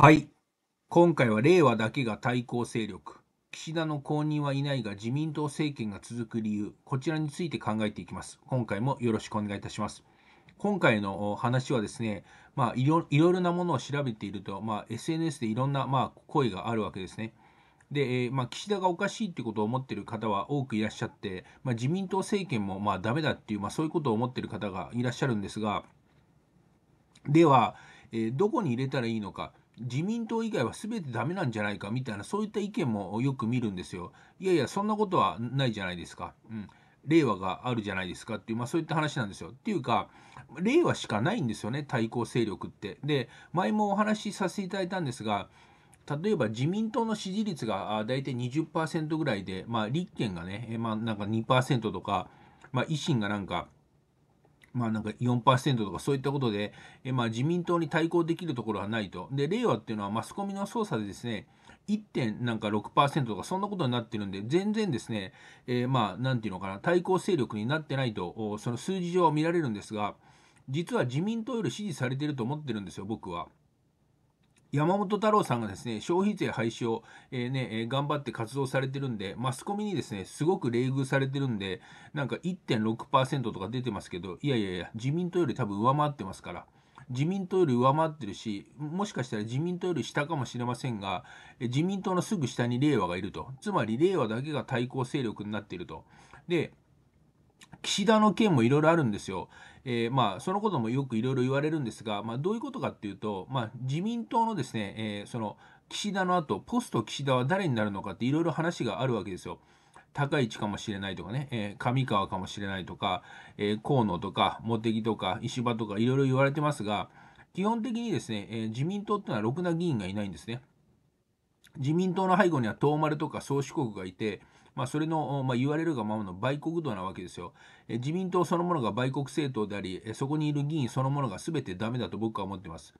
はい。今回は令和だけが対抗勢力。岸田の後任はいないが自民党政権が続く理由、こちらについて考えていきます。今回もよろしくお願いいたします。今回の話はですね、まあ、いろいろなものを調べていると、まあ、SNS でいろんな、まあ、声があるわけですね。で、えまあ、岸田がおかしいってことを思ってる方は多くいらっしゃって、まあ、自民党政権もまあダメだっていう、まあ、そういうことを思ってる方がいらっしゃるんですが、では、えどこに入れたらいいのか、自民党以外は全てダメなんじゃないかみたいなそういった意見もよく見るんですよ。いやいやそんなことはないじゃないですか。うん、令和があるじゃないですかっていう、まあ、そういった話なんですよ。っていうか令和しかないんですよね対抗勢力って。で前もお話しさせていただいたんですが例えば自民党の支持率が大体20%ぐらいで、まあ、立憲がね、まあ、なんか2%とか、まあ、維新がなんかまあ、なんか4%とかそういったことで、えまあ、自民党に対抗できるところはないと。で、令和っていうのはマスコミの操作でですね、1. 点なんか6%とかそんなことになってるんで、全然ですね、えー、まあ、なんていうのかな、対抗勢力になってないと、その数字上は見られるんですが、実は自民党より支持されてると思ってるんですよ、僕は。山本太郎さんがですね、消費税廃止を、えー、ね、えー、頑張って活動されてるんで、マスコミにですね、すごく冷遇されてるんで、なんか1.6%とか出てますけど、いやいやいや、自民党より多分上回ってますから、自民党より上回ってるし、もしかしたら自民党より下かもしれませんが、自民党のすぐ下に令和がいると。つまり令和だけが対抗勢力になっていると。で、岸田の件もいろいろあるんですよ。えー、まあ、そのこともよくいろいろ言われるんですが、まあ、どういうことかっていうと、まあ、自民党のですね、えー、その岸田の後、ポスト岸田は誰になるのかっていろいろ話があるわけですよ。高市かもしれないとかね、えー、上川かもしれないとか、え河野とか茂木とか石破とかいろいろ言われてますが、基本的にですね、え自民党っていうのはろくな議員がいないんですね。自民党の背後には東丸とか宗主国がいて、まあ、それの、まあ、言われるがままの売国度なわけですよ。え自民党そのものが売国政党であり、そこにいる議員そのものが全てダメだと僕は思ってます。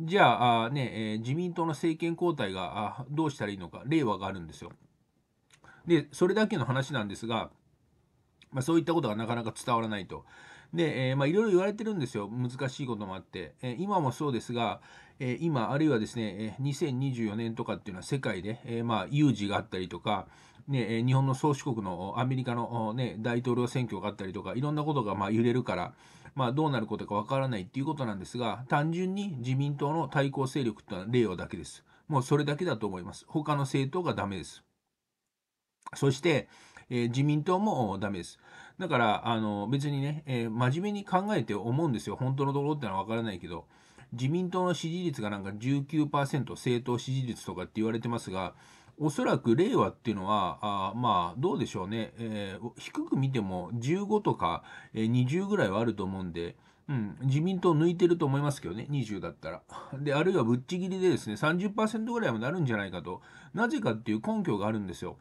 じゃあ、あね、え自民党の政権交代があどうしたらいいのか、令和があるんですよ。で、それだけの話なんですが、まあ、そういったことがなかなか伝わらないと。で、えー、まあ、いろいろ言われてるんですよ、難しいこともあって。えー、今もそうですが、えー、今、あるいはですね、え2024年とかっていうのは世界で、えまあ、有事があったりとか、ね、日本の宗主国のアメリカの、ね、大統領選挙があったりとか、いろんなことがまあ揺れるから、まあ、どうなることかわからないっていうことなんですが、単純に自民党の対抗勢力ってのは令和だけです。もうそれだけだと思います。他の政党がダメです。そして、えー、自民党もダメです。だから、あの、別にね、えー、真面目に考えて思うんですよ。本当のところってのはわからないけど。自民党の支持率がなんか19%、政党支持率とかって言われてますが、おそらく令和っていうのは、あまあ、どうでしょうね、えー、低く見ても15とか20ぐらいはあると思うんで、うん、自民党抜いてると思いますけどね、20だったら。で、あるいはぶっちぎりでですね、30%ぐらいはなるんじゃないかと、なぜかっていう根拠があるんですよ。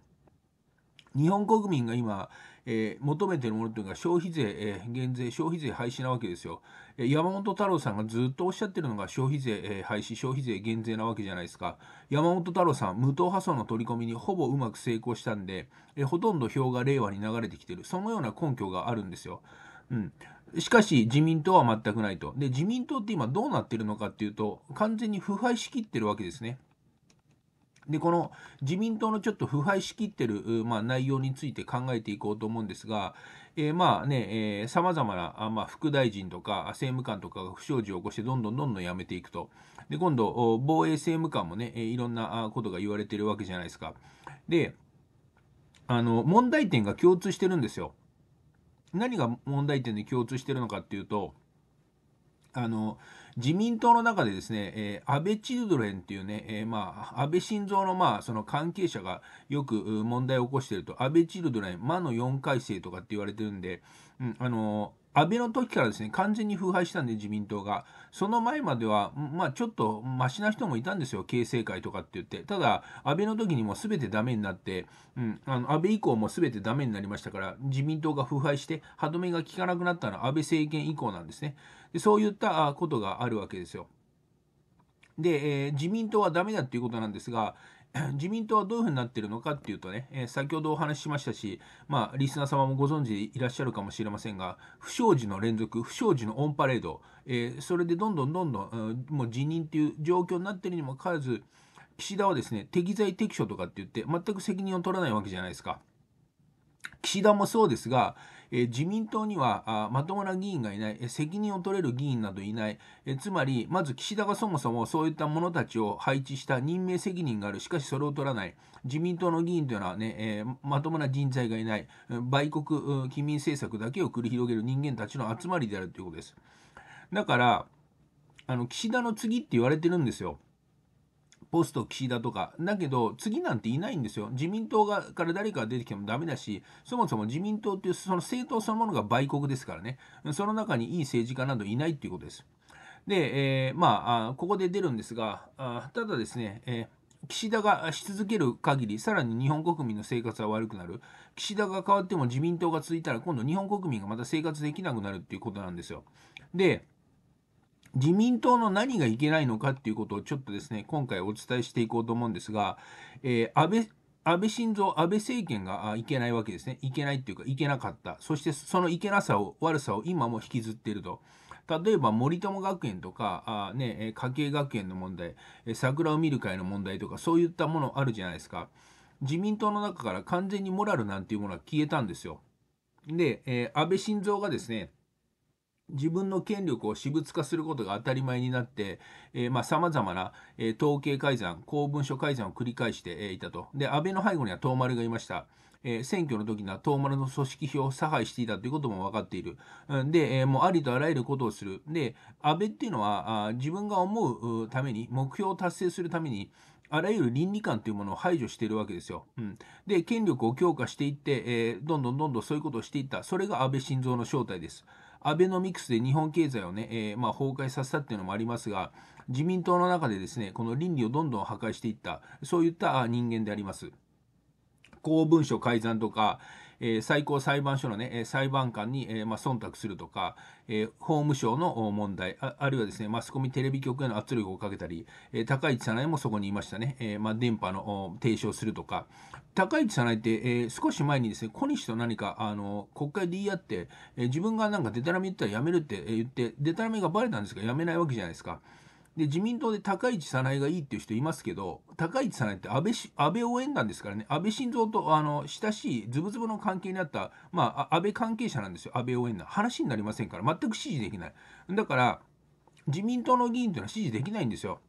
日本国民が今、えー、求めているものというのが消費税、えー、減税、消費税廃止なわけですよ。え山本太郎さんがずっとおっしゃってるのが消費税、え廃止、消費税減税なわけじゃないですか。山本太郎さん、無党派層の取り込みにほぼうまく成功したんで、えほとんど票が令和に流れてきてる、そのような根拠があるんですよ。うん、しかし自民党は全くないと。で、自民党って今どうなってるのかっていうと、完全に腐敗しきってるわけですね。でこの自民党のちょっと腐敗しきってる、まあ、内容について考えていこうと思うんですが、えー、まあね、さまざまなまあ、副大臣とか政務官とかが不祥事を起こして、どんどんどんどん辞めていくと、で今度、防衛政務官もね、いろんなことが言われてるわけじゃないですか。であの問題点が共通してるんですよ。何が問題点で共通してるのかっていうと、あの自民党の中でですね、えー、安倍チルドレンっていうね、えー、まあ、安倍晋三のまあ、その関係者がよく問題を起こしていると、安倍チルドレン、魔の4回生とかって言われてるんで、うん、あのー安倍の時からですね完全に腐敗したんで自民党がその前までは、まあ、ちょっとましな人もいたんですよ形成会とかって言ってただ安倍の時にも全てダメになって、うん、あの安倍以降も全てダメになりましたから自民党が腐敗して歯止めが効かなくなったのは安倍政権以降なんですねでそういったことがあるわけですよ。で、えー、自民党はダメだっていうことなんですが、自民党はどういうふうになってるのかっていうとね、えー、先ほどお話ししましたし、まあ、リスナー様もご存知でいらっしゃるかもしれませんが、不祥事の連続、不祥事のオンパレード、えー、それでどんどんどんどん、うん、もう辞任っていう状況になってるにもかかわらず、岸田はですね、適材適所とかって言って、全く責任を取らないわけじゃないですか。岸田もそうですが、え自民党にはあまともな議員がいない、え責任を取れる議員などいない、えつまり、まず岸田がそもそもそういった者たちを配置した任命責任がある、しかしそれを取らない、自民党の議員というのはね、えー、まともな人材がいない、売国、機民政策だけを繰り広げる人間たちの集まりであるということです。だから、あの岸田の次って言われてるんですよ。ポスト岸田とか、だけど次なんていないんですよ。自民党がから誰かが出てきてもダメだし、そもそも自民党っていうその政党そのものが売国ですからね、その中にいい政治家などいないっていうことです。で、えー、まあここで出るんですが、あただですね、えー岸田がし続ける限り、さらに日本国民の生活は悪くなる。岸田が変わっても自民党が続いたら、今度日本国民がまた生活できなくなるっていうことなんですよ。で、自民党の何がいけないのかっていうことをちょっとですね、今回お伝えしていこうと思うんですが、えー、安倍、安倍晋三、安倍政権がいけないわけですね。いけないっていうか、いけなかった。そしてそのいけなさを、悪さを今も引きずっていると。例えば森友学園とか、あね、家計学園の問題、桜を見る会の問題とか、そういったものあるじゃないですか。自民党の中から完全にモラルなんていうものは消えたんですよ。で、えー、安倍晋三がですね、自分の権力を私物化することが当たり前になって、えー、まあ様々な、えー、統計改ざん、公文書改ざんを繰り返して、いたと。で、安倍の背後には東丸がいました。えー、選挙の時には東丸の組織票を差配していたということも分かっている。で、えー、もうありとあらゆることをする。で、安倍っていうのは、あ自分が思うために、目標を達成するために、あらゆる倫理観というものを排除しているわけですよ。うん、で、権力を強化していって、えー、どんどんどんどんそういうことをしていった。それが安倍晋三の正体です。アベノミクスで日本経済をね、えー、まあ、崩壊させたっていうのもありますが、自民党の中でですね、この倫理をどんどん破壊していった、そういった人間であります。公文書改ざんとか、え最高裁判所の、ね、裁判官に、えまあ、忖度するとか、え法務省の問題あ、るいはですね、マスコミ、テレビ局への圧力をかけたり、え高市早苗もそこにいましたね、えまあ、電波の提唱するとか、高市早苗って、え少し前にですね、小西と何かあの国会で言い合って、え自分がなんかでたらめ言ったらやめるって言って、でたらめがバレたんですが、やめないわけじゃないですか。で、自民党で高市早苗がいいっていう人いますけど、高市早苗って安倍し安倍応援団ですからね、安倍晋三とあの親しい、ずぶずぶの関係にあった、まあ、安倍関係者なんですよ、安倍応援団。話になりませんから、全く支持できない。だから、自民党の議員というのは支持できないんですよ。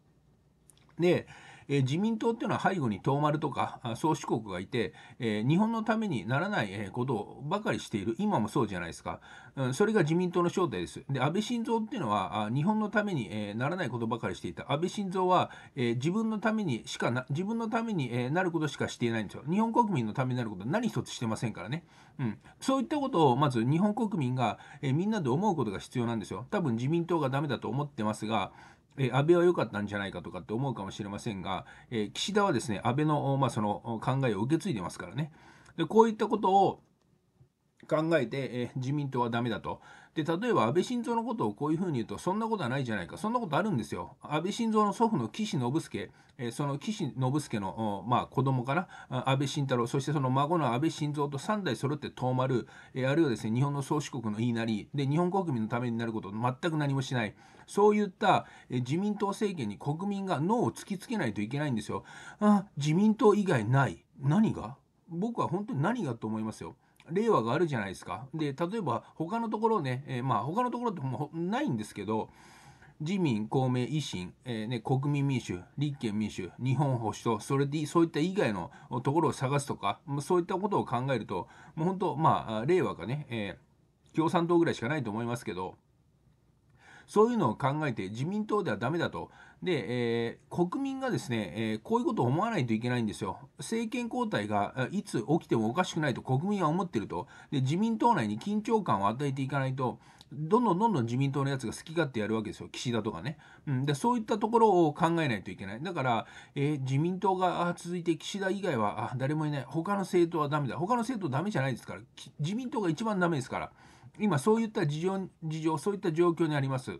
で、えー、自民党っていうのは背後に東丸とか宗主国がいて、えー、日本のためにならないことばかりしている、今もそうじゃないですか、うん、それが自民党の正体です。で、安倍晋三っていうのは、日本のためにならないことばかりしていた、安倍晋三は、えー、自分のためにしかな、自分のためになることしかしていないんですよ。日本国民のためになること、何一つしてませんからね。うん、そういったことをまず日本国民が、えみんなで思うことが必要なんですよ。多分自民党がダメだと思ってますが、え安倍は良かったんじゃないかとかって思うかもしれませんが、え岸田はですね、安倍の,、まあ、その考えを受け継いでますからね。でこういったことを考えて、え自民党はダメだと、で例えば安倍晋三のことをこういうふうに言うとそんなことはないじゃないかそんなことあるんですよ安倍晋三の祖父の岸信介、えその岸信介の、まあ、子供かな安倍晋太郎そしてその孫の安倍晋三と3代揃って遠丸、えあるいはですね日本の宗主国の言いなりで日本国民のためになること全く何もしないそういった、え自民党政権に国民が脳を突きつけないといけないんですよあ自民党以外ない何が僕は本当に何がと思いますよ。令和があるじゃないですか。で、例えば他のところね、えー、まあ他のところってもうないんですけど、自民、公明、維新、えー、ね、国民民主、立憲民主、日本保守党、それでそういった以外のところを探すとか、そういったことを考えると、もう本当、まあ、令和がね、えー、共産党ぐらいしかないと思いますけど、そういうのを考えて自民党ではだめだと。で、えー、国民がですね、えー、こういうことを思わないといけないんですよ。政権交代がいつ起きてもおかしくないと国民は思ってると。で、自民党内に緊張感を与えていかないと、どんどんどんどん自民党のやつが好き勝手やるわけですよ、岸田とかね。うん、でそういったところを考えないといけない。だから、えー、自民党が続いて岸田以外はあ誰もいない、他の政党はだめだ、他の政党だめじゃないですから、自民党が一番だめですから。今そういった事情事情そういった状況にあります。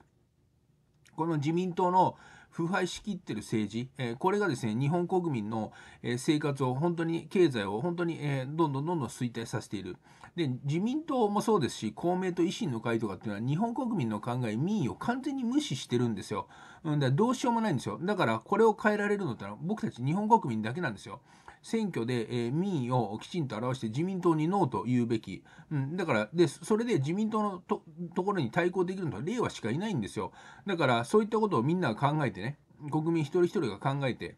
この自民党の腐敗しきってる政治、えこれがですね日本国民の、え生活を本当に経済を本当に、えどんどんどんどん衰退させているで自民党もそうですし公明党維新の会とかっていうのは日本国民の考え民意を完全に無視してるんですよ、うん、だからどうしようもないんですよだからこれを変えられるのってのは僕たち日本国民だけなんですよ選挙で、えー、民意をきちんと表して自民党にノーと言うべき、うん、だからでそれで自民党のところに対抗できるのは令和しかいないんですよだからそういったことをみんなが考えてね国民一人一人が考えて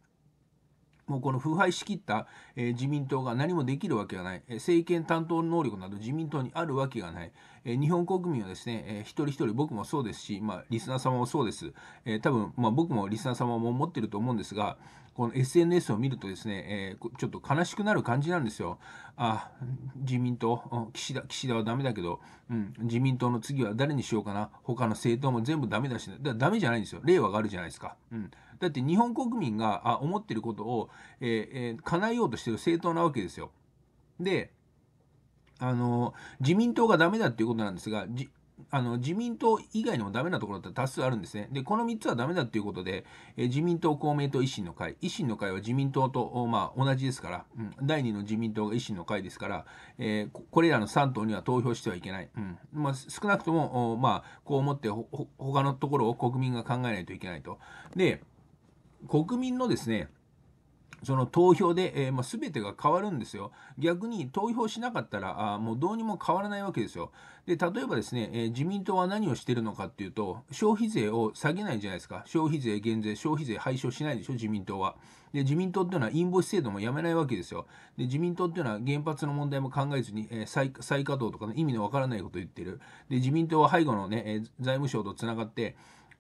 もうこの腐敗しきった、え自民党が何もできるわけがない、え政権担当能力など自民党にあるわけがない、え日本国民はですね、えー、一人一人僕もそうですし、まあ、リスナー様もそうです、えー、多分、まあ、僕もリスナー様も思ってると思うんですがこの SNS を見るとですね、えー、ちょっと悲しくなる感じなんですよ。あ自民党岸田岸田はダメだけど、うん、自民党の次は誰にしようかな他の政党も全部ダメだし、だダメじゃないんですよ令和があるじゃないですか。うん、だって日本国民があ思ってることを、えーえー、叶えようとしてる政党なわけですよ。であの自民党がダメだっていうことなんですが、あの自民党以外にもダメなところって多数あるんですね。で、この3つはダメだっていうことで、え自民党、公明党、維新の会、維新の会は自民党と、まあ、同じですから、うん、第2の自民党が維新の会ですから、えー、これらの3党には投票してはいけない。うんまあ、少なくとも、まあ、こう思ってほ、他のところを国民が考えないといけないと。で、国民のですね、その投票で、えーまあ、全てが変わるんですよ。逆に投票しなかったらあもうどうにも変わらないわけですよ。で例えばですね、えー、自民党は何をしてるのかっていうと消費税を下げないじゃないですか消費税減税消費税廃止をしないでしょ自民党は。で自民党っていうのはインボイス制度もやめないわけですよ。で自民党っていうのは原発の問題も考えずに、えー、再再稼働とかの意味のわからないことを言ってる。で自民党は背後のね、えー、財務省とつながって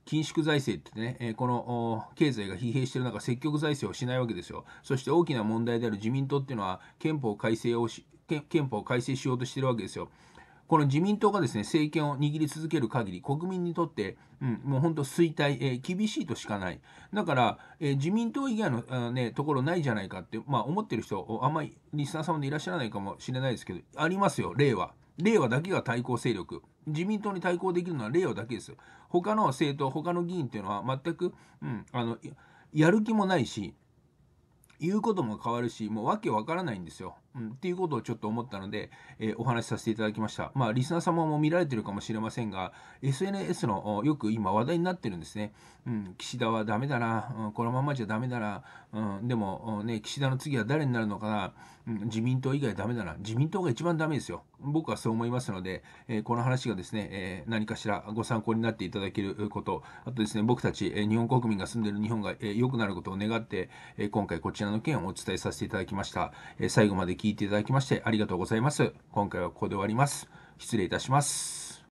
緊縮財政ってね、えこの経済が疲弊している中、積極財政をしないわけですよ。そして大きな問題である自民党っていうのは憲法改正をし、憲法を改正しようとしているわけですよ。この自民党がですね政権を握り続ける限り、国民にとって、うん、もう本当、衰退、えー、厳しいとしかない、だから、えー、自民党以外のあ、ね、ところないじゃないかって、まあ、思ってる人、あんまりリスナー様でいらっしゃらないかもしれないですけど、ありますよ、例は。令和だけが対抗勢力。自民党に対抗できるのは令和だけですよ。他の政党、他の議員っていうのは全く、うん、あのやる気もないし、言うことも変わるし、もう訳わからないんですよ。うん、っていうことをちょっと思ったので、えー、お話しさせていただきました。まあ、リスナー様も見られてるかもしれませんが、SNS のよく今話題になってるんですね。うん、岸田はダメだな、うん、このままじゃダメだな、うん、でも、ね、岸田の次は誰になるのかな、うん、自民党以外ダメだな、自民党が一番ダメですよ。僕はそう思いますので、えー、この話がですね、えー、何かしらご参考になっていただけること、あとですね、僕たち、え日本国民が住んでる日本が良、えー、くなることを願って、え今回こちらの件をお伝えさせていただきました。え最後まで聞いていただきましてありがとうございます。今回はここで終わります。失礼いたします。